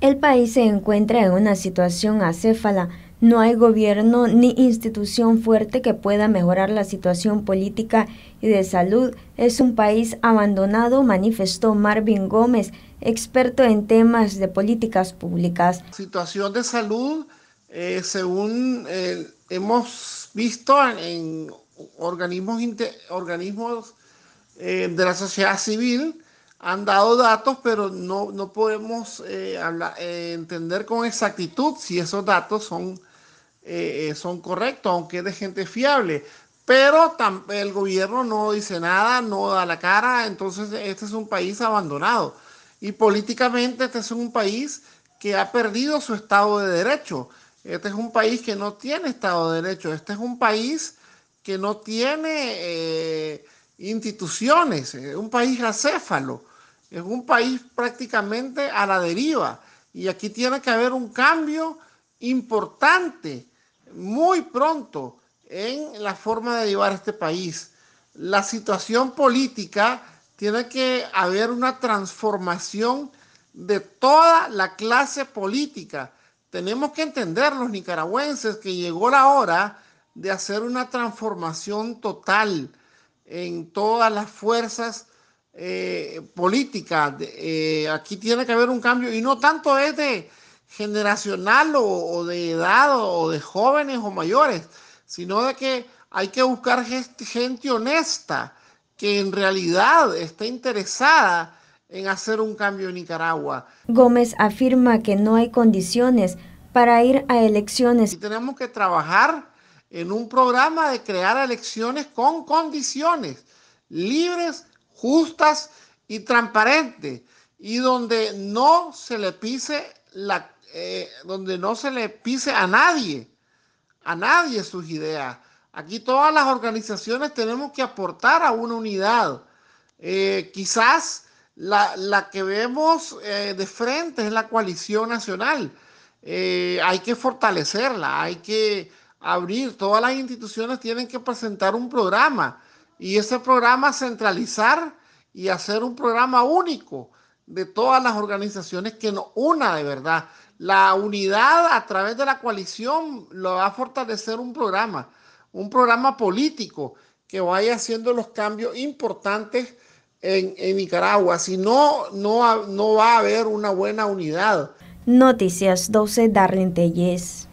El país se encuentra en una situación acéfala. No hay gobierno ni institución fuerte que pueda mejorar la situación política y de salud. Es un país abandonado, manifestó Marvin Gómez, experto en temas de políticas públicas. Situación de salud, eh, según eh, hemos visto en organismos, organismos eh, de la sociedad civil, han dado datos, pero no, podemos eh, eh, entender con exactitud si esos datos son, eh, son correctos, aunque es de gente fiable. Pero el gobierno no dice nada, no da la cara, entonces este es un país abandonado. Y políticamente este es un país que ha perdido su Estado de Derecho. Este es un país que no tiene Estado de Derecho. Este es un país que no tiene instituciones, un país acéfalo. Es un país prácticamente a la deriva y aquí tiene que haber un cambio importante muy pronto en la forma de llevar este país. La situación política tiene que haber una transformación de toda la clase política. Tenemos que entender los nicaragüenses que llegó la hora de hacer una transformación total en todas las fuerzas eh, política. Eh, aquí tiene que haber un cambio y no tanto es de generacional o, de edad o, de jóvenes o mayores, sino de que hay que buscar gente honesta que en realidad esté interesada en hacer un cambio en Nicaragua. Gómez afirma que no hay condiciones para ir a elecciones. Y tenemos que trabajar en un programa de crear elecciones con condiciones libres justas y transparentes y donde no se le pise la eh, donde no se le pise a nadie a nadie sus ideas aquí todas las organizaciones tenemos que aportar a una unidad eh, quizás la, que vemos eh, de frente es la coalición nacional hay que fortalecerla hay que abrir todas las instituciones tienen que presentar un programa y ese programa centralizar y hacer un programa único de todas las organizaciones que nos una de verdad. La unidad a través de la coalición lo va a fortalecer un programa, un programa político que vaya haciendo los cambios importantes en, Nicaragua. Si no, no, no va a haber una buena unidad. Noticias 12, Darlene Telles.